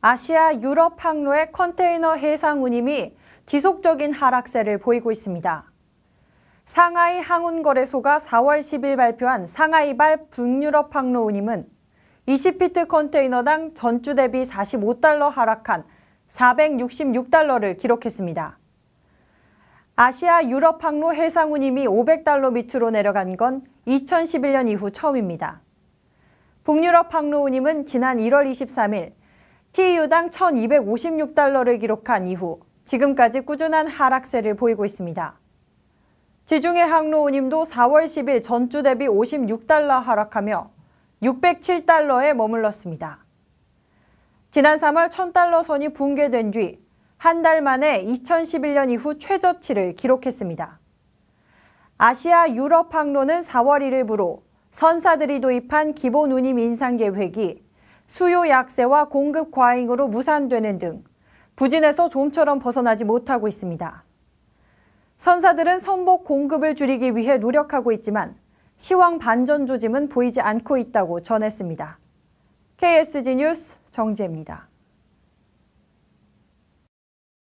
아시아 유럽 항로의 컨테이너 해상 운임이 지속적인 하락세를 보이고 있습니다. 상하이 항운거래소가 4월 10일 발표한 상하이발 북유럽 항로 운임은 20피트 컨테이너당 전주 대비 45달러 하락한 466달러를 기록했습니다. 아시아 유럽 항로 해상 운임이 500달러 밑으로 내려간 건 2011년 이후 처음입니다. 북유럽 항로 운임은 지난 1월 23일 TU당 1256달러를 기록한 이후 지금까지 꾸준한 하락세를 보이고 있습니다. 지중해 항로운임도 4월 10일 전주 대비 56달러 하락하며 607달러에 머물렀습니다. 지난 3월 1000달러 선이 붕괴된 뒤 한 달 만에 2011년 이후 최저치를 기록했습니다. 아시아 유럽 항로는 4월 1일부로 선사들이 도입한 기본 운임 인상 계획이 수요 약세와 공급 과잉으로 무산되는 등 부진에서 좀처럼 벗어나지 못하고 있습니다. 선사들은 선복 공급을 줄이기 위해 노력하고 있지만 시황 반전 조짐은 보이지 않고 있다고 전했습니다. KSG 뉴스 정지입니다